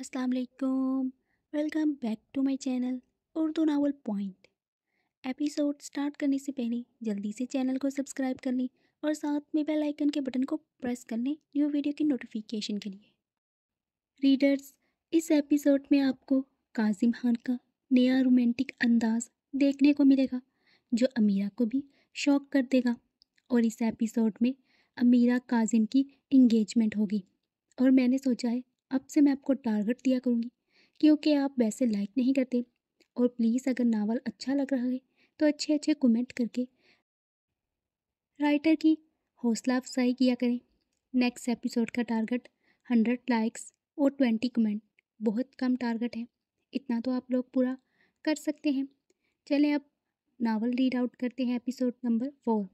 अस्सलाम वालेकुम welcome back to my channel Urdu novel point episode start करने से पहले जल्दी से चैनल को सब्सक्राइब कर लें और साथ में बेल आइकन के बटन को प्रेस कर लें न्यू वीडियो की नोटिफिकेशन के लिए रीडर्स इस एपिसोड में आपको काजिम खान का नया रोमांटिक अंदाज देखने को मिलेगा जो अमीरा को भी शौक कर देगा और इस एपिसोड में अमीरा काजिम की इंगेजमेंट होगी और मैंने सोचा है अब से मैं आपको टारगेट दिया करूँगी क्योंकि आप वैसे लाइक नहीं करते और प्लीज़ अगर नावल अच्छा लग रहा है तो अच्छे अच्छे कमेंट करके राइटर की हौसला अफजाई किया करें नेक्स्ट एपिसोड का टारगेट हंड्रेड लाइक्स और ट्वेंटी कमेंट बहुत कम टारगेट है इतना तो आप लोग पूरा कर सकते हैं चलें अब नावल रीड आउट करते हैं episode number four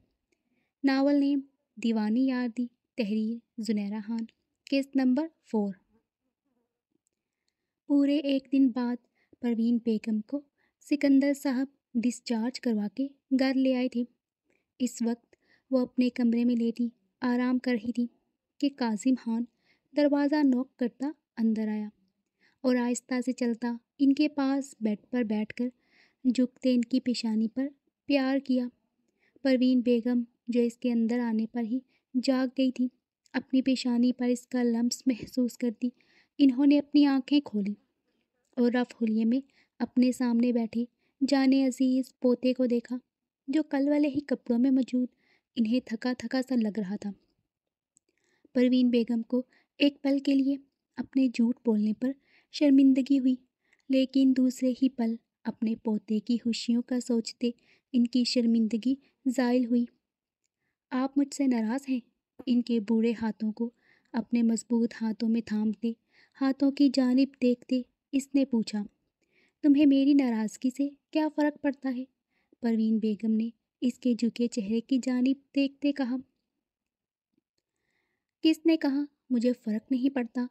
novel name Deewani Yaar Di तहरीर Junaira Khan case number four पूरे एक दिन बाद परवीन बेगम को सिकंदर साहब डिस्चार्ज करवा के घर ले आए थे इस वक्त वो अपने कमरे में लेटी आराम कर रही थी कि काजिम खान दरवाज़ा नॉक करता अंदर आया और आहिस्ता से चलता इनके पास बेड पर बैठकर झुकते इनकी पेशानी पर प्यार किया परवीन बेगम जो इसके अंदर आने पर ही जाग गई थी अपनी पेशानी पर इसका लम्स महसूस करती इन्होंने अपनी आंखें खोली और रफ होलिये में अपने सामने बैठे जाने अजीज पोते को देखा जो कल वाले ही कपड़ों में मौजूद इन्हें थका थका सा लग रहा था परवीन बेगम को एक पल के लिए अपने झूठ बोलने पर शर्मिंदगी हुई लेकिन दूसरे ही पल अपने पोते की खुशियों का सोचते इनकी शर्मिंदगी जायल हुई आप मुझसे नाराज़ हैं इनके बूढ़े हाथों को अपने मजबूत हाथों में थामते हाथों की जानब देखते इसने पूछा तुम्हें मेरी नाराज़गी से क्या फ़र्क पड़ता है परवीन बेगम ने इसके झुके चेहरे की जानब देखते कहा किसने कहा मुझे फ़र्क नहीं पड़ता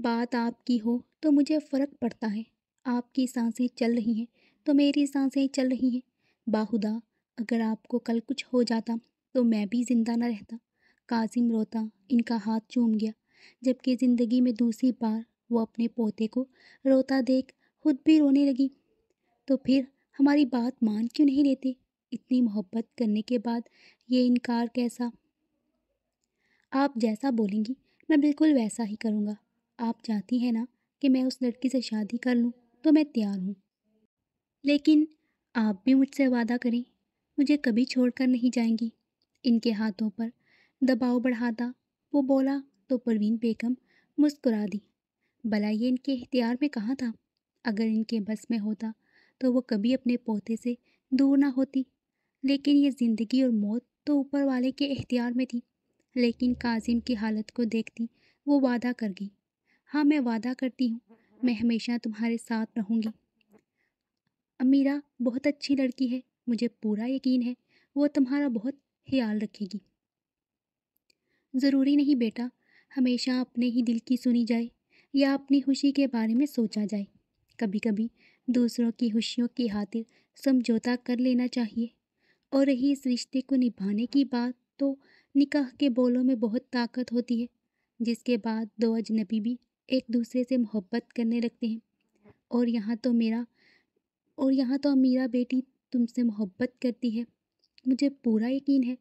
बात आपकी हो तो मुझे फ़र्क पड़ता है आपकी सांसें चल रही हैं तो मेरी सांसें चल रही हैं बाहुदा अगर आपको कल कुछ हो जाता तो मैं भी ज़िंदा ना रहता काजिम रोता इनका हाथ चूम गया जबकि ज़िंदगी में दूसरी बार वो अपने पोते को रोता देख खुद भी रोने लगी तो फिर हमारी बात मान क्यों नहीं लेते इतनी मोहब्बत करने के बाद ये इनकार कैसा आप जैसा बोलेंगी मैं बिल्कुल वैसा ही करूँगा आप चाहती हैं ना कि मैं उस लड़की से शादी कर लूँ तो मैं तैयार हूँ लेकिन आप भी मुझसे वादा करें मुझे कभी छोड़कर नहीं जाएंगी इनके हाथों पर दबाव बढ़ाता वो बोला तो परवीन बेगम मुस्कुरा दी भला ये इनके इख्तियार में कहाँ था अगर इनके बस में होता तो वो कभी अपने पोते से दूर ना होती लेकिन ये ज़िंदगी और मौत तो ऊपर वाले के इख्तियार में थी लेकिन काजिम की हालत को देखती वो वादा कर गई हाँ मैं वादा करती हूँ मैं हमेशा तुम्हारे साथ रहूँगी अमीरा बहुत अच्छी लड़की है मुझे पूरा यकीन है वो तुम्हारा बहुत ख्याल रखेगी ज़रूरी नहीं बेटा हमेशा अपने ही दिल की सुनी जाए या अपनी खुशी के बारे में सोचा जाए कभी कभी दूसरों की खुशियों की खातिर समझौता कर लेना चाहिए और रही इस रिश्ते को निभाने की बात तो निकाह के बोलों में बहुत ताकत होती है जिसके बाद दो अजनबी भी एक दूसरे से मोहब्बत करने लगते हैं और यहाँ तो मेरा और यहाँ तो अमीरा बेटी तुमसे मोहब्बत करती है मुझे पूरा यकीन है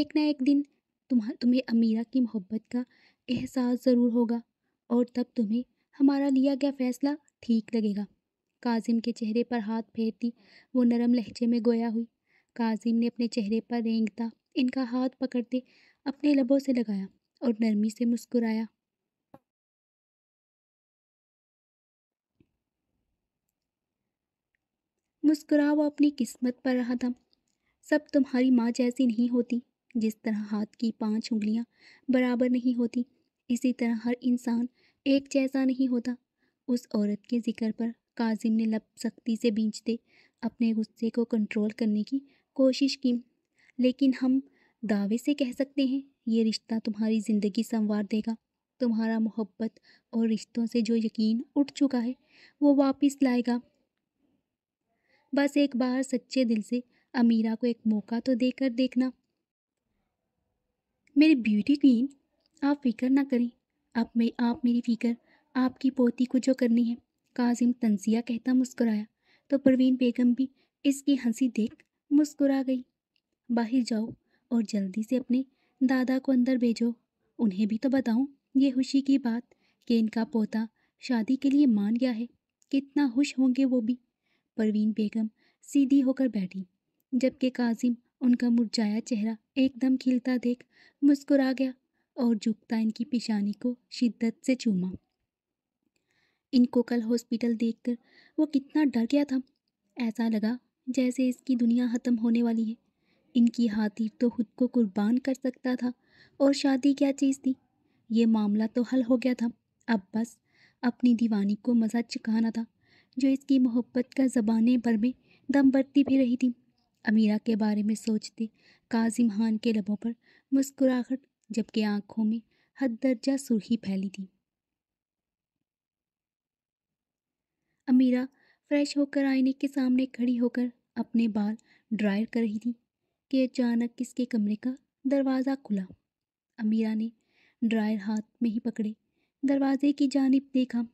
एक ना एक दिन तुम्हें अमीरा की मोहब्बत का एहसास ज़रूर होगा और तब तुम्हें हमारा लिया गया फैसला ठीक लगेगा काजिम के चेहरे पर हाथ फेरती वो नरम लहजे में गोया हुई काजिम ने अपने चेहरे पर रेंगता इनका हाथ पकड़ते अपने लबों से लगाया और नरमी से मुस्कुराया मुस्कुरा वो अपनी किस्मत पर रहा था सब तुम्हारी माँ जैसी नहीं होती जिस तरह हाथ की पांच उंगलियां बराबर नहीं होती इसी तरह हर इंसान एक जैसा नहीं होता उस औरत के ज़िक्र पर काजिम ने लब सख्ती से बींचते अपने गुस्से को कंट्रोल करने की कोशिश की लेकिन हम दावे से कह सकते हैं ये रिश्ता तुम्हारी ज़िंदगी संवार देगा तुम्हारा मोहब्बत और रिश्तों से जो यकीन उठ चुका है वो वापस लाएगा बस एक बार सच्चे दिल से अमीरा को एक मौका तो देकर देखना मेरी ब्यूटी क्वीन आप फ़िक्र ना करें आप मे आप मेरी फ़िक्र आपकी पोती को जो करनी है काजिम तंजिया कहता मुस्कुराया तो परवीन बेगम भी इसकी हंसी देख मुस्कुरा गई बाहर जाओ और जल्दी से अपने दादा को अंदर भेजो उन्हें भी तो बताऊं ये खुशी की बात कि इनका पोता शादी के लिए मान गया है कितना खुश होंगे वो भी परवीन बेगम सीधी होकर बैठी जबकि काजिम उनका मुरझाया चेहरा एकदम खिलता देख मुस्कुरा गया और झुकता इनकी पेशानी को शिद्दत से चूमा इनको कल हॉस्पिटल देखकर वो कितना डर गया था ऐसा लगा जैसे इसकी दुनिया ख़त्म होने वाली है इनकी हाथी तो खुद को कुर्बान कर सकता था और शादी क्या चीज़ थी ये मामला तो हल हो गया था अब बस अपनी दीवानी को मज़ा चुकाना था जो इसकी मोहब्बत का ज़बान भर में दम बढ़ती भी रही थी अमीरा के बारे में सोचते काजिम खान के लबों पर मुस्कुराहट जबकि आंखों में हद दर्जा सुर्खी फैली थी अमीरा फ्रेश होकर आईने के सामने खड़ी होकर अपने बाल ड्रायर कर रही थी कि अचानक किसके कमरे का दरवाज़ा खुला अमीरा ने ड्रायर हाथ में ही पकड़े दरवाजे की जानब देखा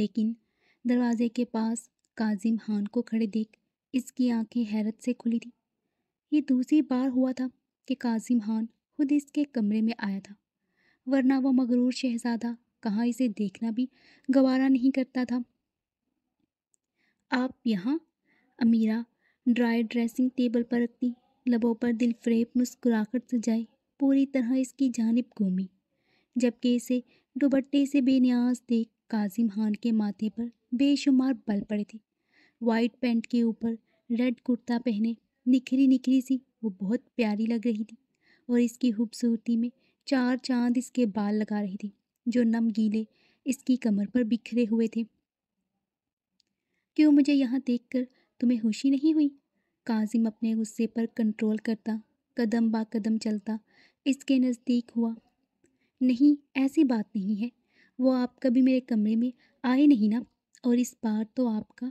लेकिन दरवाजे के पास काजिम खान को खड़े देख इसकी आंखें हैरत से खुली थी ये दूसरी बार हुआ था कि काजिम खान खुद इसके कमरे में आया था वरना वह मगरूर शहजादा कहाँ इसे देखना भी गवारा नहीं करता था आप यहाँ अमीरा ड्राई ड्रेसिंग टेबल पर रखती लबों पर दिल फ्रेप मुस्कुराकर सजाई पूरी तरह इसकी जानब घूमी जबकि इसे दुबट्टे से बेनियाज देख काजिम खान के माथे पर बेशुमार बल पड़े थे वाइट पैंट के ऊपर रेड कुर्ता पहने निखरी निखरी सी वो बहुत प्यारी लग रही थी और इसकी खूबसूरती में चार चांद इसके बाल लगा रही थी जो नम गीले इसकी कमर पर बिखरे हुए थे क्यों मुझे यहाँ देख कर तुम्हें खुशी नहीं हुई काजिम अपने गुस्से पर कंट्रोल करता कदम बा कदम चलता इसके नज़दीक हुआ नहीं ऐसी बात नहीं है वो आप कभी मेरे कमरे में आए नहीं ना और इस बार तो आपका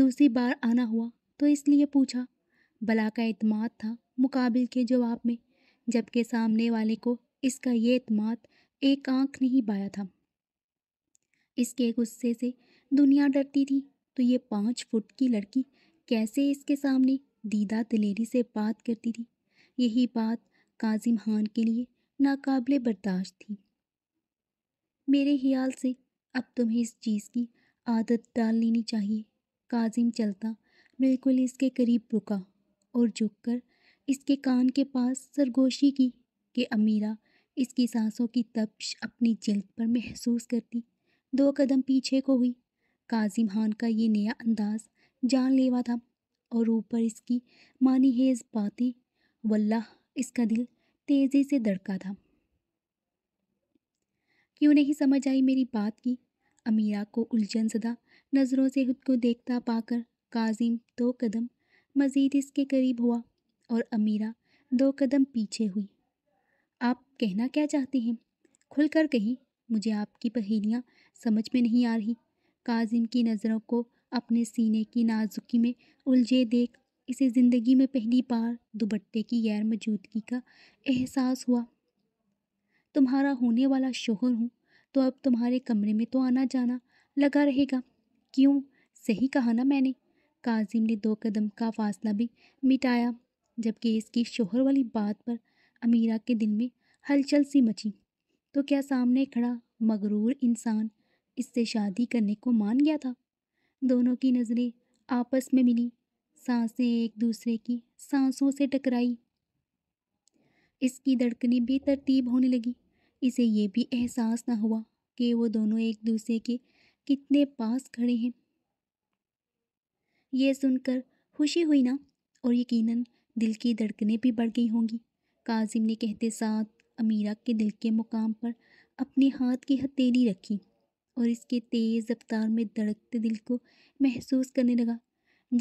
दूसरी बार आना हुआ तो इसलिए पूछा बला का अतमाद था मुकाबिल के जवाब में जबकि सामने वाले को इसका ये अतमाद एक आंख नहीं पाया था इसके गुस्से से दुनिया डरती थी तो ये पाँच फुट की लड़की कैसे इसके सामने दीदा दिलेरी से बात करती थी यही बात काजिम खान के लिए नाकबले बर्दाश्त थी मेरे ख्याल से अब तुम्हें इस चीज़ की आदत डाल लेनी चाहिए काजिम चलता बिल्कुल इसके करीब रुका और झुककर इसके कान के पास सरगोशी की कि अमीरा इसकी सांसों की तपश अपनी जल्द पर महसूस करती दो कदम पीछे को हुई काजिम खान का ये नया अंदाज जानलेवा था और ऊपर इसकी मानी हेज बातें वल्लाह इसका दिल तेज़ी से धड़का था क्यों नहीं समझ आई मेरी बात की अमीरा को उलझन सदा नज़रों से खुद को देखता पाकर काजिम दो कदम मज़ीद इसके करीब हुआ और अमीरा दो कदम पीछे हुई आप कहना क्या चाहती हैं खुलकर कहीं मुझे आपकी पहेलियाँ समझ में नहीं आ रही काजिम की नज़रों को अपने सीने की नाजुकी में उलझे देख इसे ज़िंदगी में पहली बार दुबट्टे की गैर मौजूदगी का एहसास हुआ तुम्हारा होने वाला शोहर हूँ तो अब तुम्हारे कमरे में तो आना जाना लगा रहेगा क्यों सही कहा ना मैंने काजिम ने दो कदम का फासला भी मिटाया जबकि इसकी शोहर वाली बात पर अमीरा के दिल में हलचल सी मची तो क्या सामने खड़ा मगरूर इंसान इससे शादी करने को मान गया था दोनों की नज़रें आपस में मिली सांसें एक दूसरे की सांसों से टकराई इसकी धड़कने बेतरतीब होने लगी इसे ये भी एहसास ना हुआ कि वो दोनों एक दूसरे के कितने पास खड़े हैं ये सुनकर खुशी हुई ना और यकीनन दिल की धड़कने भी बढ़ गई होंगी काजिम ने कहते साथ अमीरा के दिल के मुकाम पर अपने हाथ की हथेली रखी और इसके तेज़ रफ्तार में धड़कते दिल को महसूस करने लगा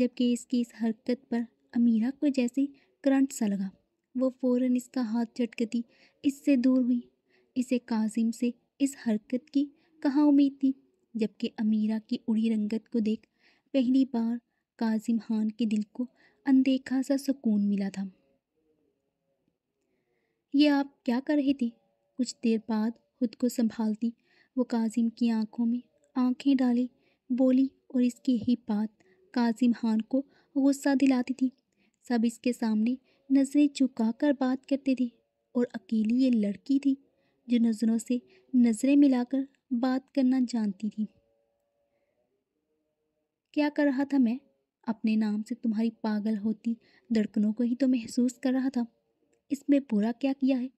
जबकि इसकी इस हरकत पर अमीरा को जैसे करंट सा लगा वो फौरन इसका हाथ झटकती इससे दूर हुई इसे काजिम से इस हरकत की कहाँ उम्मीद थी जबकि अमीरा की उड़ी रंगत को देख पहली बार काजिम खान के दिल को अनदेखा सा सुकून मिला था ये आप क्या कर रहे थे कुछ देर बाद खुद को संभालती वो काजिम की आंखों में आंखें डाली बोली और इसकी ही बात काजिम खान को गुस्सा दिलाती थी सब इसके सामने नज़रें झुका कर बात करते थे और अकेली ये लड़की थी जो नज़रों से नज़रें मिलाकर बात करना जानती थी क्या कर रहा था मैं अपने नाम से तुम्हारी पागल होती धड़कनों को ही तो महसूस कर रहा था इसमें बुरा क्या किया है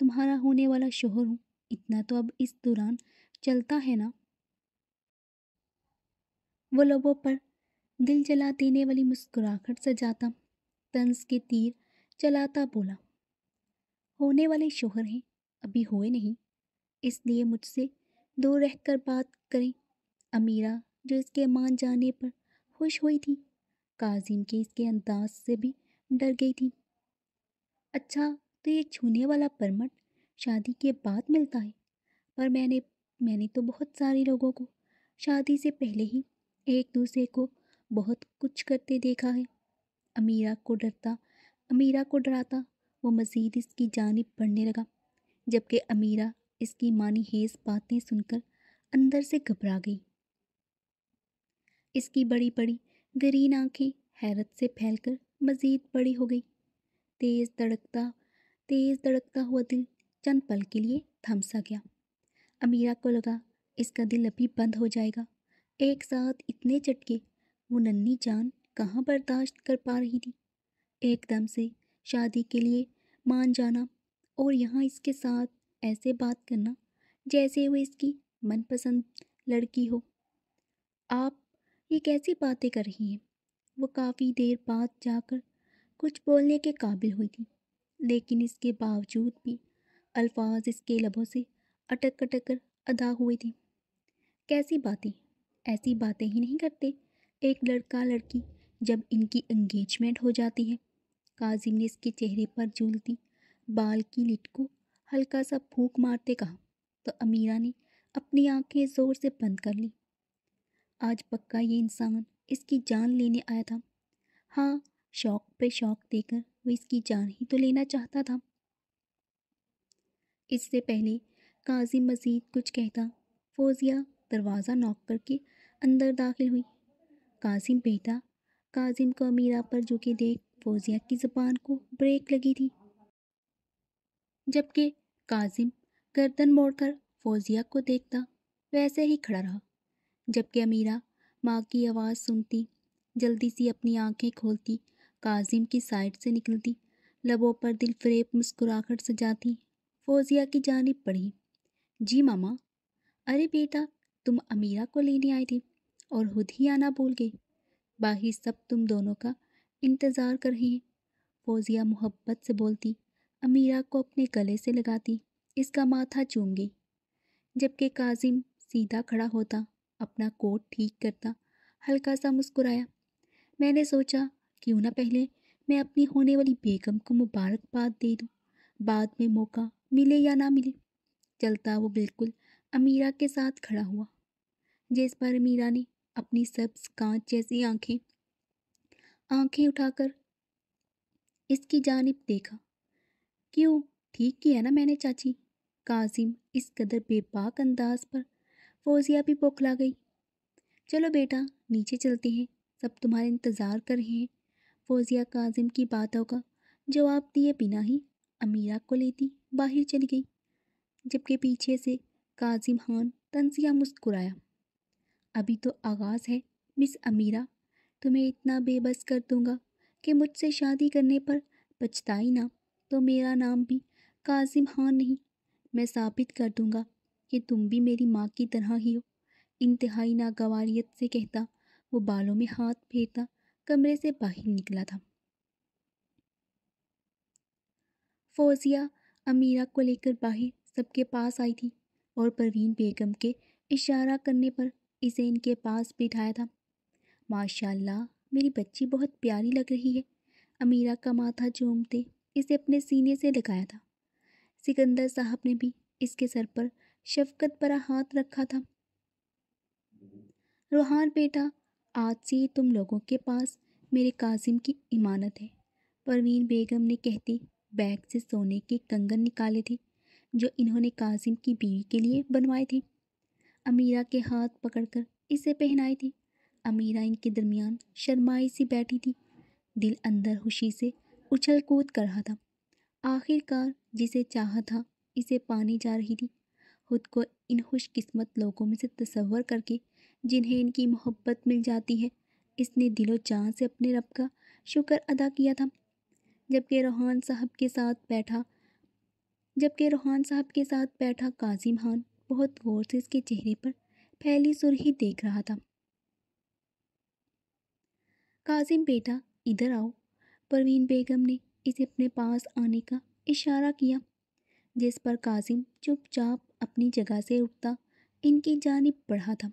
तुम्हारा होने वाला शोहर हूँ इतना तो अब इस दौरान चलता है ना वो लोगों पर दिल जला देने वाली मुस्कुराहट सजाता तंस के तीर चलाता बोला होने वाले शोहर हैं अभी हुए नहीं इसलिए मुझसे दूर रहकर बात करें अमीरा जो इसके मान जाने पर खुश हुई थी काजिम के इसके अंदाज से भी डर गई थी अच्छा तो ये छूने वाला परमट शादी के बाद मिलता है पर मैंने मैंने तो बहुत सारे लोगों को शादी से पहले ही एक दूसरे को बहुत कुछ करते देखा है अमीरा को डरता अमीरा को डराता वो मज़ीद इसकी जानब बढ़ने लगा जबकि अमीरा इसकी मानी हेज बातें सुनकर अंदर से घबरा गई इसकी बड़ी बड़ी गरीन आंखें हैरत से फैलकर मजीद बड़ी हो गई तेज़ धड़कता तेज़ धड़कता हुआ दिल चंद पल के लिए थम सा गया अमीरा को लगा इसका दिल अभी बंद हो जाएगा एक साथ इतने चटके वो नन्ही जान कहाँ बर्दाश्त कर पा रही थी एकदम से शादी के लिए मान जाना और यहाँ इसके साथ ऐसे बात करना जैसे वो इसकी मनपसंद लड़की हो आप ये कैसी बातें कर रही हैं वो काफ़ी देर बाद जाकर कुछ बोलने के काबिल हुई थी लेकिन इसके बावजूद भी अल्फाज इसके लबों से अटक अटक कर अदा हुए थे कैसी बातें ऐसी बातें ही नहीं करते एक लड़का लड़की जब इनकी इंगेजमेंट हो जाती है काजिम ने इसके चेहरे पर झूलती बाल की लिट को हल्का सा फूक मारते कहा तो अमीरा ने अपनी आंखें ज़ोर से बंद कर ली आज पक्का ये इंसान इसकी जान लेने आया था हाँ शौक पे शौक देकर वो इसकी जान ही तो लेना चाहता था इससे पहले काजी मजीद कुछ कहता फौजिया दरवाज़ा नॉक करके अंदर दाखिल हुई काजिम बेटा काजिम को अमीरा पर झुके देख फौजिया की ज़बान को ब्रेक लगी थी जबकि काजिम गर्दन मोड़कर फौजिया को देखता वैसे ही खड़ा रहा जबकि अमीरा माँ की आवाज़ सुनती जल्दी सी अपनी आंखें खोलती काजिम की साइड से निकलती लबों पर दिल फ्रेप मुस्कुराहट सजाती फौजिया की जानब पढ़ी जी मामा अरे बेटा तुम अमीरा को लेने आए थे और खुद ही आना भूल गए बाकी सब तुम दोनों का इंतज़ार कर रहे हैं फौजिया मोहब्बत से बोलती अमीरा को अपने गले से लगाती इसका माथा चूम गई जबकि काजिम सीधा खड़ा होता अपना कोट ठीक करता हल्का सा मुस्कुराया मैंने सोचा क्यों ना पहले मैं अपनी होने वाली बेगम को मुबारकबाद दे दूँ बाद में मौका मिले या ना मिले चलता वो बिल्कुल अमीरा के साथ खड़ा हुआ जिस पर अमीरा ने अपनी सब्ज कांच जैसी आंखें आंखें उठाकर इसकी जानब देखा क्यों ठीक किया ना मैंने चाची काजिम इस कदर बेबाक अंदाज पर फौजिया भी बौखला गई चलो बेटा नीचे चलते हैं सब तुम्हारे इंतज़ार कर रहे हैं फौजिया काजिम की बातों का जवाब दिए बिना ही अमीरा को लेती बाहर चली गई जबकि पीछे से काजिम खान तंसिया मुस्कुराया अभी तो आगाज़ है मिस अमीरा तुम्हें इतना बेबस कर दूंगा कि मुझसे शादी करने पर पछताई ना तो मेरा नाम भी काजिम खान नहीं मैं साबित कर दूंगा कि तुम भी मेरी माँ की तरह ही हो इंतहाई नागवारीत से कहता वो बालों में हाथ फेरता कमरे से बाहर निकला था फौजिया अमीरा को लेकर बाहर सबके पास आई थी और परवीन बेगम के इशारा करने पर इसे इनके पास बिठाया था माशाल्लाह मेरी बच्ची बहुत प्यारी लग रही है अमीरा का माथा झूमते इसे अपने सीने से लगाया था सिकंदर साहब ने भी इसके सर पर शफकत पर हाथ रखा था रोहान बेटा आज से तुम लोगों के पास मेरे काजिम की इमानत है परवीन बेगम ने कहती बैग से सोने के कंगन निकाले थे जो इन्होंने काजिम की बीवी के लिए बनवाए थे अमीरा के हाथ पकड़कर इसे पहनाए थे अमीरा इनके दरमियान शर्माई सी बैठी थी दिल अंदर खुशी से उछल कूद कर रहा था आखिरकार जिसे चाहा था इसे पाने जा रही थी खुद को इन खुशकस्मत लोगों में से तस्वर करके जिन्हें इनकी मोहब्बत मिल जाती है इसने दिलो जान से अपने रब का शुक्र अदा किया था जबकि रोहान साहब के साथ बैठा जबकि रोहान साहब के साथ बैठा काजिम खान बहुत गौर से इसके चेहरे पर फैली सुरही देख रहा था काजिम बेटा इधर आओ परवीन बेगम ने इसे अपने पास आने का इशारा किया जिस पर काजिम चुपचाप अपनी जगह से उठता इनकी जानब बढ़ा था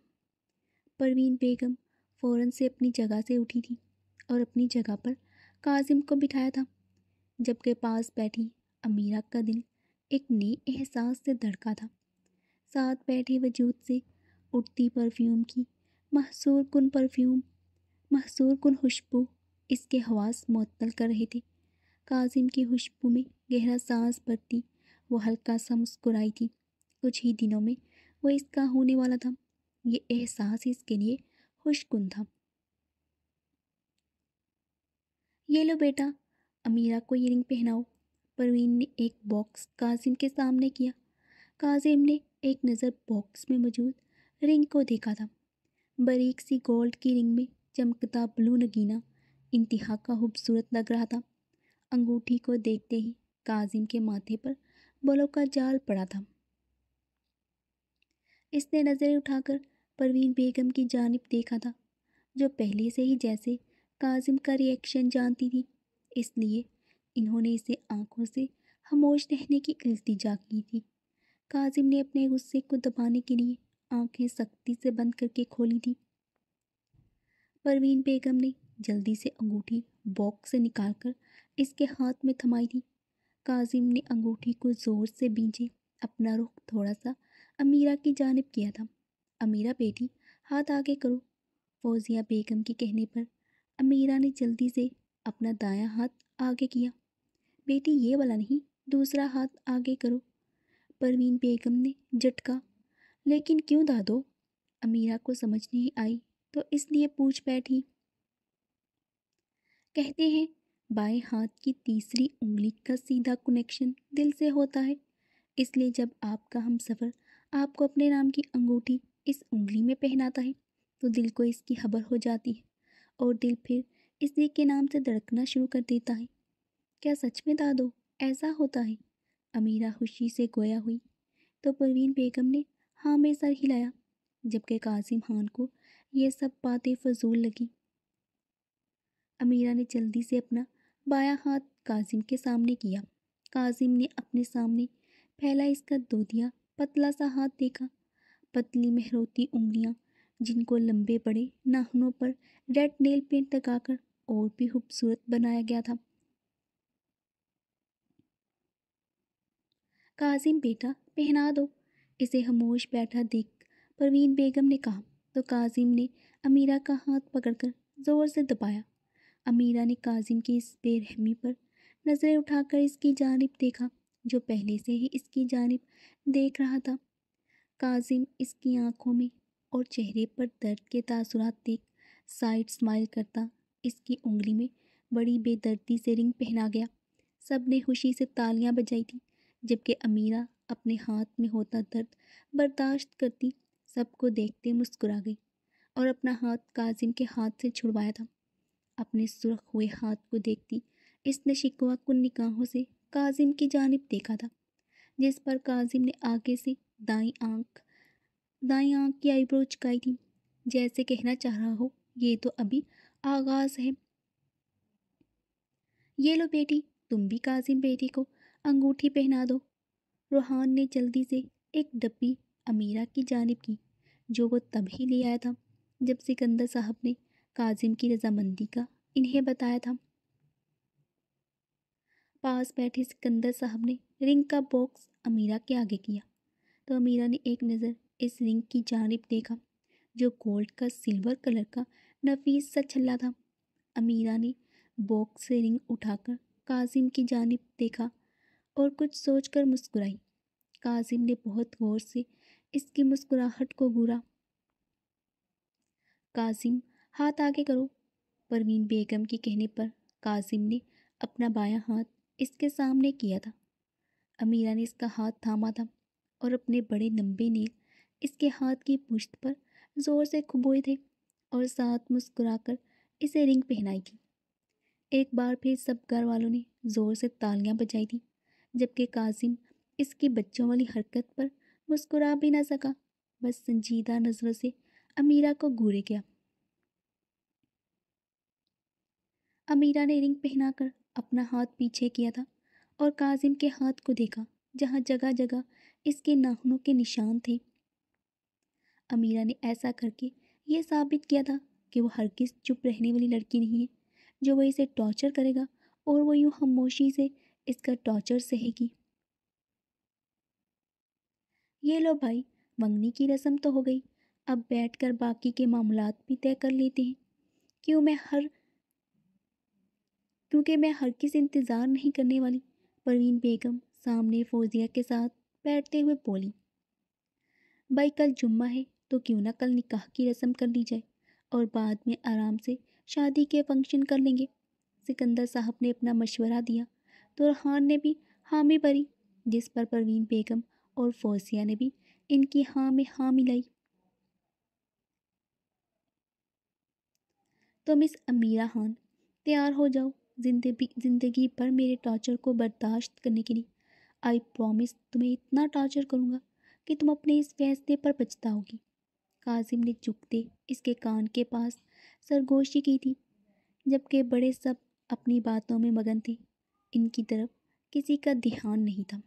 परवीन बेगम फ़ौरन से अपनी जगह से उठी थी और अपनी जगह पर काजिम को बिठाया था जबकि पास बैठी अमीरा का दिल एक नए एहसास से धड़का था साथ बैठे वजूद से उठती परफ्यूम की महसूर कन परफ्यूम महसूर कन खुशबू इसके हवास मअतल कर रहे थे काजिम की खुशबू में गहरा सांस भरती वो हल्का सा मुस्कुराई थी कुछ ही दिनों में वह इसका होने वाला था ये एहसास इसके लिए खुशकुन था ये लो बेटा अमीरा को ये रिंग पहनाओ परवीन ने एक बॉक्स काजिम के सामने किया काजिम ने एक नज़र बॉक्स में मौजूद रिंग को देखा था बरीक सी गोल्ड की रिंग में चमकता ब्लू नगीना इंतहा का खूबसूरत लग रहा था अंगूठी को देखते ही काजिम के माथे पर बलों का जाल पड़ा था इसने नज़रें उठाकर परवीन बेगम की जानब देखा था जो पहले से ही जैसे काजिम का रिएक्शन जानती थी इसलिए इन्होंने इसे आंखों से खामोश रहने की इल्तिजा की थी काजिम ने अपने गुस्से को दबाने के लिए आंखें सख्ती से बंद करके खोली थी परवीन बेगम ने जल्दी से अंगूठी बॉक्स से निकालकर इसके हाथ में थमाई थी काजिम ने अंगूठी को ज़ोर से बींचे अपना रुख थोड़ा सा अमीरा की जानब किया था अमीरा बेटी हाथ आगे करो फौजिया बेगम के कहने पर अमीरा ने जल्दी से अपना दायां हाथ आगे किया बेटी ये वाला नहीं दूसरा हाथ आगे करो परवीन बेगम ने झटका लेकिन क्यों दादो अमीरा को समझ नहीं आई तो इसलिए पूछ बैठी कहते हैं बाएं हाथ की तीसरी उंगली का सीधा कनेक्शन दिल से होता है इसलिए जब आपका हम सफ़र आपको अपने नाम की अंगूठी इस उंगली में पहनाता है तो दिल को इसकी खबर हो जाती है और दिल फिर इस दिल के नाम से धड़कना शुरू कर देता है क्या सच में दादो ऐसा होता है अमीरा खुशी से गोया हुई तो परवीन बेगम ने हाँ में सर हिलाया जबकि कासिम खान को यह सब बातें फजूल लगी अमीरा ने जल्दी से अपना बाया हाथ काजिम के सामने किया काजिम ने अपने सामने फैला इसका दो दिया पतला सा हाथ देखा पतली मेहरोती उंगलियां जिनको लंबे बड़े नाखूनों पर रेड नेल पेंट लगाकर और भी खूबसूरत बनाया गया था काजिम बेटा पहना दो इसे हमोश बैठा देख परवीन बेगम ने कहा तो काजिम ने अमीरा का हाथ पकड़कर ज़ोर से दबाया अमीरा ने काजिम की इस बेरहमी पर नज़रें उठाकर इसकी जानब देखा जो पहले से ही इसकी जानब देख रहा था काजिम इसकी आंखों में और चेहरे पर दर्द के तासुरात देख साइड स्माइल करता इसकी उंगली में बड़ी बेदर्दी से रिंग पहना गया सब ने खुशी से तालियां बजाई थी जबकि अमीरा अपने हाथ में होता दर्द बर्दाश्त करती सबको देखते मुस्कुरा गई और अपना हाथ काजिम के हाथ से छुड़वाया था अपने सुरख हुए हाथ को देखती इसने शिकवा को निकाहों से काजिम की जानब देखा था जिस पर काजिम ने आगे से दाई आंख दाई आंख की आईब्रो चुकाई थी जैसे कहना चाह रहा हो ये तो अभी आगाज़ है ये लो बेटी तुम भी काजिम बेटी को अंगूठी पहना दो रोहान ने जल्दी से एक डब्बी अमीरा की जानब की जो वो तब ही ले आया था जब सिकंदर साहब ने काजिम की रजामंदी का इन्हें बताया था पास बैठे सिकंदर साहब ने रिंग का बॉक्स अमीरा के आगे किया तो अमीरा ने एक नज़र इस रिंग की जानब देखा जो गोल्ड का सिल्वर कलर का नफीस सा छल्ला था अमीरा ने बॉक्स से रिंग उठाकर काजिम की जानब देखा और कुछ सोचकर मुस्कुराई काजिम ने बहुत गौर से इसकी मुस्कुराहट को घूरा काजिम हाथ आगे करो परवीन बेगम के कहने पर काजिम ने अपना बायां हाथ इसके सामने किया था अमीरा ने इसका हाथ थामा था और अपने बड़े लंबे नील इसके हाथ की पुश्त पर ज़ोर से खुबोए थे और साथ मुस्कुराकर इसे रिंग पहनाई थी एक बार फिर सब घर वालों ने ज़ोर से तालियां बजाई थी जबकि कासिम इसकी बच्चों वाली हरकत पर मुस्कुरा भी ना सका बस संजीदा नज़रों से अमीरा को घूरे गया अमीरा ने रिंग पहनाकर अपना हाथ पीछे किया था और काजिम के हाथ को देखा जहाँ जगह जगह इसके नाखूनों के निशान थे अमीरा ने ऐसा करके ये साबित किया था कि वो हरगिज़ चुप रहने वाली लड़की नहीं है जो वह इसे टॉर्चर करेगा और वो यूँ खामोशी से इसका टॉर्चर सहेगी ये लो भाई मंगनी की रस्म तो हो गई अब बैठकर बाकी के मामला भी तय कर लेते हैं क्यों मैं हर क्योंकि मैं हर किसी इंतज़ार नहीं करने वाली परवीन बेगम सामने फौजिया के साथ बैठते हुए बोली भाई कल जुम्मा है तो क्यों ना कल निकाह की रस्म कर ली जाए और बाद में आराम से शादी के फंक्शन कर लेंगे सिकंदर साहब ने अपना मशवरा दिया तो रहान ने भी हामी भरी जिस पर परवीन बेगम और फौजिया ने भी इनकी हाँ में हाँ मिलाई तो मिस अमीरा खान तैयार हो जाओ जिंदगी ज़िंदगी भर मेरे टॉर्चर को बर्दाश्त करने के लिए आई प्रॉमिस तुम्हें इतना टॉर्चर करूँगा कि तुम अपने इस फैसले पर पछताओगी काजिम ने चुकते इसके कान के पास सरगोशी की थी जबकि बड़े सब अपनी बातों में मगन थे इनकी तरफ किसी का ध्यान नहीं था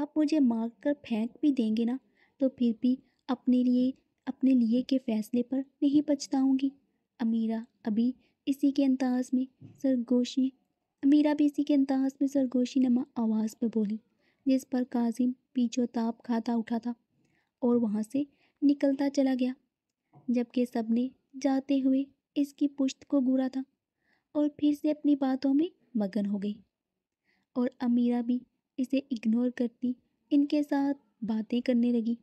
आप मुझे मार कर फेंक भी देंगे ना तो फिर भी अपने लिए अपने लिए के फैसले पर नहीं पछताऊंगी अमीरा अभी इसी के अंदाज में सरगोशी अमीरा भी इसी के अंदाज में सरगोशी नमा आवाज़ में बोली जिस पर काजिम पीछो ताप खाता उठा था और वहाँ से निकलता चला गया जबकि सब ने जाते हुए इसकी पुश्त को घूरा था और फिर से अपनी बातों में मगन हो गई और अमीरा भी इसे इग्नोर करती इनके साथ बातें करने लगी